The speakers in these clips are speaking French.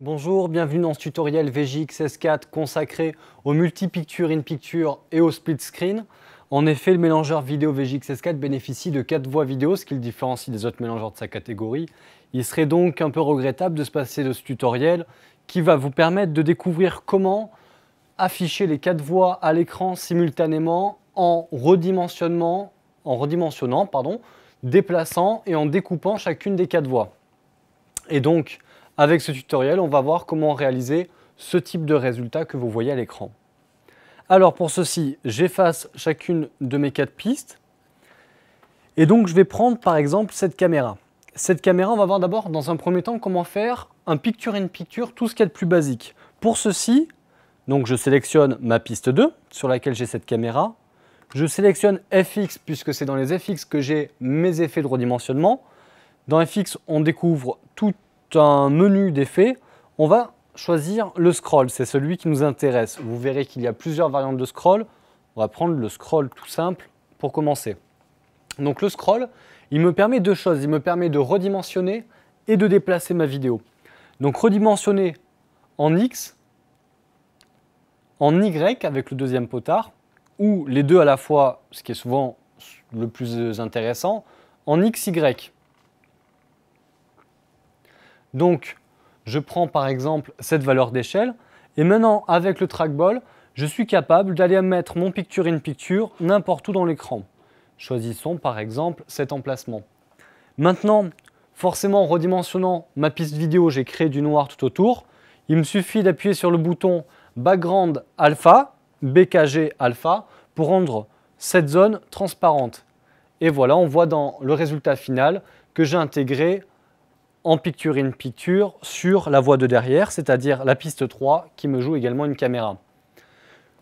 Bonjour, bienvenue dans ce tutoriel VGX-S4 consacré aux multi-picture in-picture et au split screen. En effet, le mélangeur vidéo vjx 4 bénéficie de 4 voies vidéo, ce qui le différencie des autres mélangeurs de sa catégorie. Il serait donc un peu regrettable de se passer de ce tutoriel qui va vous permettre de découvrir comment afficher les 4 voies à l'écran simultanément en redimensionnement, en redimensionnant, pardon, déplaçant et en découpant chacune des 4 voies. Et donc, avec ce tutoriel, on va voir comment réaliser ce type de résultat que vous voyez à l'écran. Alors pour ceci, j'efface chacune de mes quatre pistes. Et donc je vais prendre par exemple cette caméra. Cette caméra, on va voir d'abord dans un premier temps comment faire un picture in picture, tout ce qui est a de plus basique. Pour ceci, donc je sélectionne ma piste 2 sur laquelle j'ai cette caméra. Je sélectionne FX puisque c'est dans les FX que j'ai mes effets de redimensionnement. Dans FX, on découvre tout un menu d'effets, on va choisir le scroll, c'est celui qui nous intéresse. Vous verrez qu'il y a plusieurs variantes de scroll. On va prendre le scroll tout simple pour commencer. Donc le scroll, il me permet deux choses. Il me permet de redimensionner et de déplacer ma vidéo. Donc redimensionner en X, en Y avec le deuxième potard, ou les deux à la fois, ce qui est souvent le plus intéressant, en XY. Donc, je prends par exemple cette valeur d'échelle, et maintenant, avec le trackball, je suis capable d'aller mettre mon picture in picture n'importe où dans l'écran. Choisissons par exemple cet emplacement. Maintenant, forcément en redimensionnant ma piste vidéo, j'ai créé du noir tout autour. Il me suffit d'appuyer sur le bouton Background Alpha, BKG Alpha, pour rendre cette zone transparente. Et voilà, on voit dans le résultat final que j'ai intégré en picture-in-picture sur la voie de derrière, c'est-à-dire la piste 3 qui me joue également une caméra.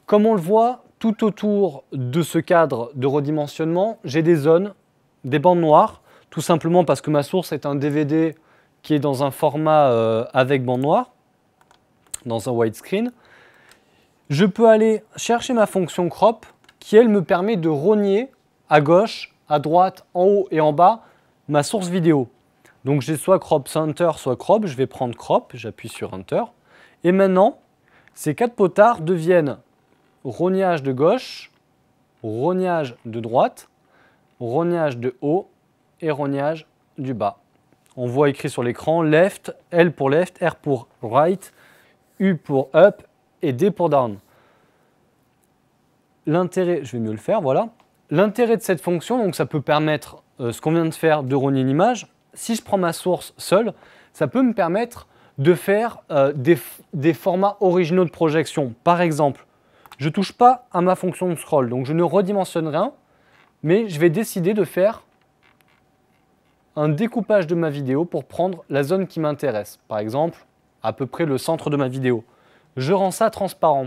Comme on le voit, tout autour de ce cadre de redimensionnement, j'ai des zones, des bandes noires, tout simplement parce que ma source est un DVD qui est dans un format euh, avec bandes noires, dans un widescreen. Je peux aller chercher ma fonction crop qui, elle, me permet de rogner à gauche, à droite, en haut et en bas ma source vidéo. Donc j'ai soit crop center, soit crop. Je vais prendre crop, j'appuie sur Enter. Et maintenant, ces quatre potards deviennent rognage de gauche, rognage de droite, rognage de haut et rognage du bas. On voit écrit sur l'écran left, L pour left, R pour right, U pour up et D pour down. L'intérêt, je vais mieux le faire, voilà. L'intérêt de cette fonction, donc ça peut permettre euh, ce qu'on vient de faire de rogner image si je prends ma source seule, ça peut me permettre de faire euh, des, formats originaux de projection. Par exemple, je ne touche pas à ma fonction de scroll, donc je ne redimensionne rien, mais je vais décider de faire un découpage de ma vidéo pour prendre la zone qui m'intéresse. Par exemple, à peu près le centre de ma vidéo. Je rends ça transparent.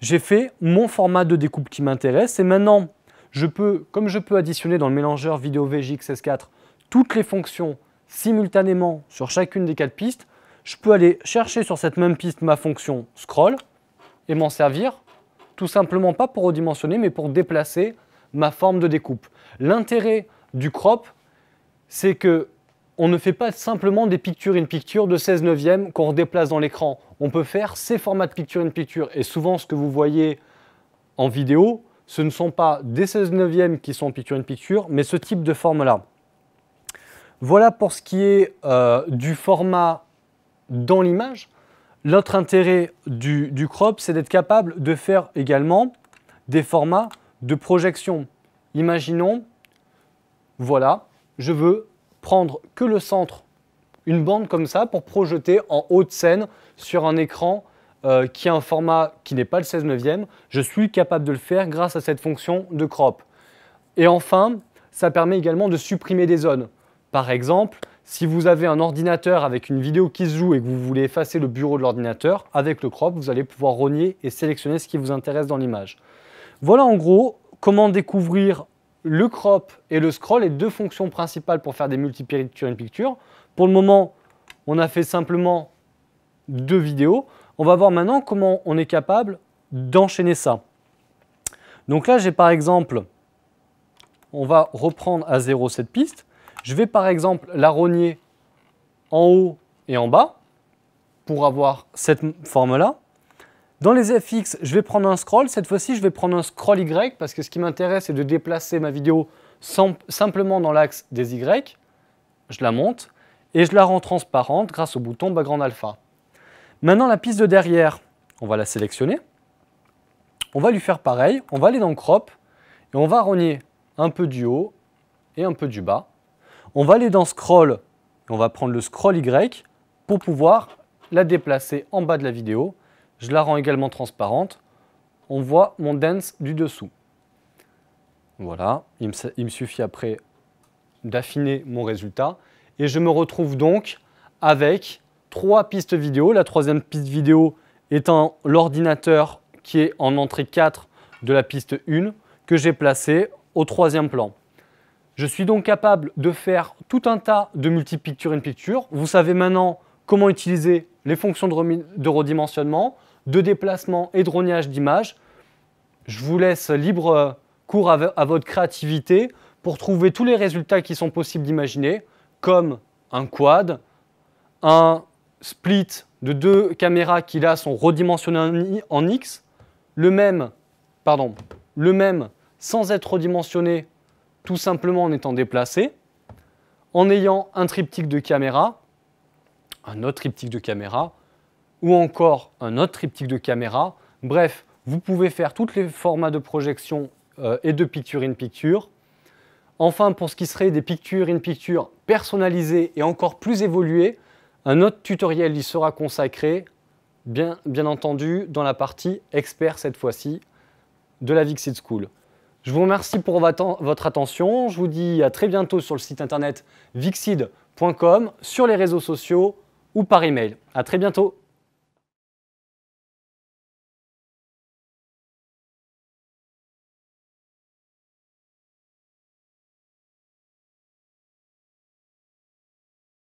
J'ai fait mon format de découpe qui m'intéresse et maintenant, je peux, comme je peux additionner dans le mélangeur vidéo VGX 4 toutes les fonctions simultanément sur chacune des quatre pistes, je peux aller chercher sur cette même piste ma fonction scroll et m'en servir tout simplement pas pour redimensionner mais pour déplacer ma forme de découpe. L'intérêt du crop, c'est que on ne fait pas simplement des pictures in picture de 16 neuvième qu'on déplace dans l'écran. On peut faire ces formats de picture in picture et souvent ce que vous voyez en vidéo, ce ne sont pas des 16 neuvièmes qui sont picture in picture, mais ce type de forme là. Voilà pour ce qui est euh, du format dans l'image. L'autre intérêt du, crop, c'est d'être capable de faire également des formats de projection. Imaginons, voilà, je veux prendre que le centre, une bande comme ça, pour projeter en haute scène sur un écran euh, qui a un format qui n'est pas le 16 e Je suis capable de le faire grâce à cette fonction de crop. Et enfin, ça permet également de supprimer des zones. Par exemple, si vous avez un ordinateur avec une vidéo qui se joue et que vous voulez effacer le bureau de l'ordinateur, avec le crop, vous allez pouvoir rogner et sélectionner ce qui vous intéresse dans l'image. Voilà en gros comment découvrir le crop et le scroll, les deux fonctions principales pour faire des multi et une picture. Pour le moment, on a fait simplement deux vidéos. On va voir maintenant comment on est capable d'enchaîner ça. Donc là, j'ai par exemple, on va reprendre à zéro cette piste. Je vais par exemple la rogner en haut et en bas pour avoir cette forme-là. Dans les fx, je vais prendre un scroll. Cette fois-ci, je vais prendre un scroll y parce que ce qui m'intéresse, c'est de déplacer ma vidéo simplement dans l'axe des y. Je la monte et je la rends transparente grâce au bouton background alpha. Maintenant, la piste de derrière, on va la sélectionner. On va lui faire pareil. On va aller dans crop et on va rogner un peu du haut et un peu du bas. On va aller dans Scroll, on va prendre le Scroll Y pour pouvoir la déplacer en bas de la vidéo. Je la rends également transparente. On voit mon dance du dessous. Voilà, il me, il me suffit après d'affiner mon résultat. Et je me retrouve donc avec trois pistes vidéo. La troisième piste vidéo étant l'ordinateur qui est en entrée 4 de la piste 1 que j'ai placé au troisième plan. Je suis donc capable de faire tout un tas de multi-picture in picture. Vous savez maintenant comment utiliser les fonctions de redimensionnement, de déplacement et de rognage d'image. Je vous laisse libre euh, cours à votre créativité pour trouver tous les résultats qui sont possibles d'imaginer, comme un quad, un split de deux caméras qui là sont redimensionnées en X, le même, pardon, le même sans être redimensionné tout simplement en étant déplacé, en ayant un triptyque de caméra, un autre triptyque de caméra, ou encore un autre triptyque de caméra. Bref, vous pouvez faire tous les formats de projection euh, et de picture-in-picture. Enfin, pour ce qui serait des pictures in picture personnalisées et encore plus évoluées, un autre tutoriel y sera consacré, bien, bien entendu, dans la partie expert cette fois-ci de la Vixit School. Je vous remercie pour votre attention. Je vous dis à très bientôt sur le site internet vixid.com, sur les réseaux sociaux ou par email. À très bientôt.